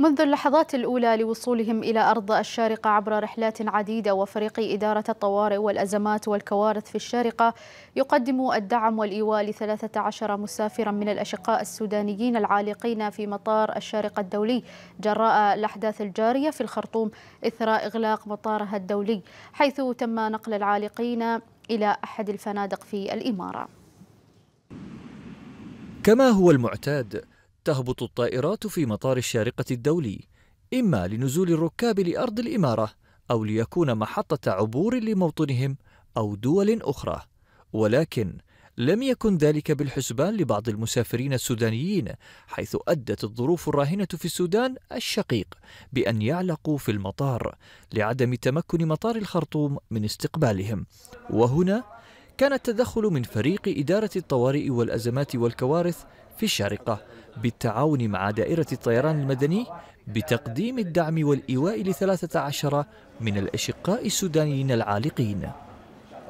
منذ اللحظات الأولى لوصولهم إلى أرض الشارقة عبر رحلات عديدة وفريق إدارة الطوارئ والأزمات والكوارث في الشارقة يقدم الدعم والإيواء ل 13 مسافرا من الأشقاء السودانيين العالقين في مطار الشارقة الدولي جراء الأحداث الجارية في الخرطوم إثر إغلاق مطارها الدولي حيث تم نقل العالقين إلى أحد الفنادق في الإمارة كما هو المعتاد تهبط الطائرات في مطار الشارقة الدولي إما لنزول الركاب لأرض الإمارة أو ليكون محطة عبور لموطنهم أو دول أخرى ولكن لم يكن ذلك بالحسبان لبعض المسافرين السودانيين حيث أدت الظروف الراهنة في السودان الشقيق بأن يعلقوا في المطار لعدم تمكن مطار الخرطوم من استقبالهم وهنا كان التدخل من فريق إدارة الطوارئ والأزمات والكوارث في الشارقة بالتعاون مع دائرة الطيران المدني بتقديم الدعم والإيواء لثلاثة عشر من الأشقاء السودانيين العالقين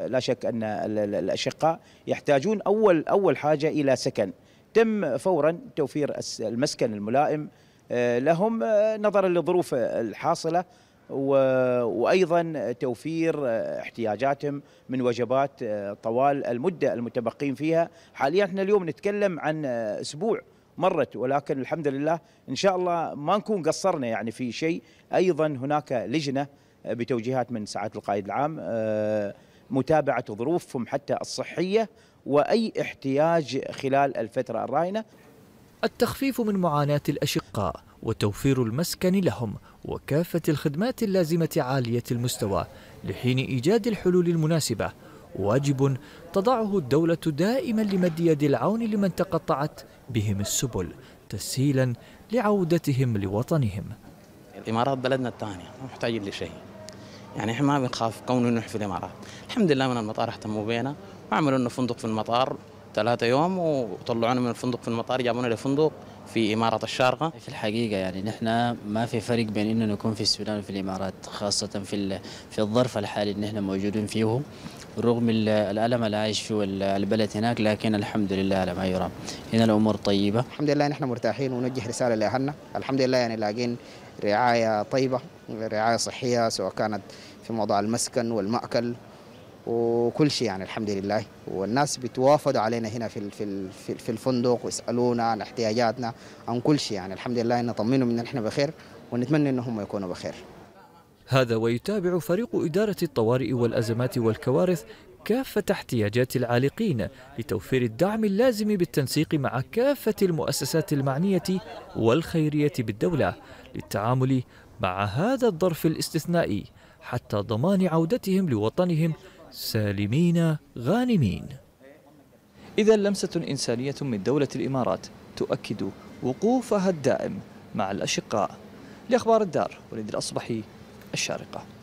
لا شك أن الأشقاء يحتاجون أول, أول حاجة إلى سكن تم فورا توفير المسكن الملائم آه، لهم آه، نظرا للظروف الحاصلة وأيضا توفير آه، احتياجاتهم من وجبات طوال المدة المتبقين فيها حاليا احنا اليوم نتكلم عن أسبوع مرت ولكن الحمد لله ان شاء الله ما نكون قصرنا يعني في شيء ايضا هناك لجنه بتوجيهات من سعاده القائد العام آه، متابعه ظروفهم حتى الصحيه واي احتياج خلال الفتره الراهنه التخفيف من معاناه الاشقاء وتوفير المسكن لهم وكافه الخدمات اللازمه عاليه المستوى لحين ايجاد الحلول المناسبه واجب تضعه الدولة دائما لمد يد العون لمن تقطعت بهم السبل تسهيلا لعودتهم لوطنهم الإمارات بلدنا الثانية ما محتاجين لشيء يعني احنا ما بنخاف كونه نحن في الامارات الحمد لله من المطار اهتموا بينا وعملوا لنا فندق في المطار ثلاثة يوم وطلعونا من الفندق في المطار جابونا لفندق في إمارة الشارقة في الحقيقة يعني نحن ما في فرق بين إنه نكون في السودان وفي الإمارات خاصة في في الظرف الحالي اللي نحن موجودين فيه رغم الألم اللي عايش فيه البلد هناك لكن الحمد لله على ما يرام هنا الأمور طيبة الحمد لله نحن مرتاحين ونوجه رسالة لأهلنا الحمد لله يعني لاقين رعاية طيبة رعاية صحية سواء كانت في موضوع المسكن والمأكل وكل شيء يعني الحمد لله والناس بتوافدوا علينا هنا في في في الفندق ويسالونا عن احتياجاتنا عن كل شيء يعني الحمد لله طمنوا من احنا بخير ونتمنى انهم يكونوا بخير. هذا ويتابع فريق اداره الطوارئ والازمات والكوارث كافة احتياجات العالقين لتوفير الدعم اللازم بالتنسيق مع كافة المؤسسات المعنية والخيرية بالدولة للتعامل مع هذا الظرف الاستثنائي حتى ضمان عودتهم لوطنهم سالمين غانمين إذا لمسة إنسانية من دولة الإمارات تؤكد وقوفها الدائم مع الأشقاء لأخبار الدار وليد الأصبحي الشارقة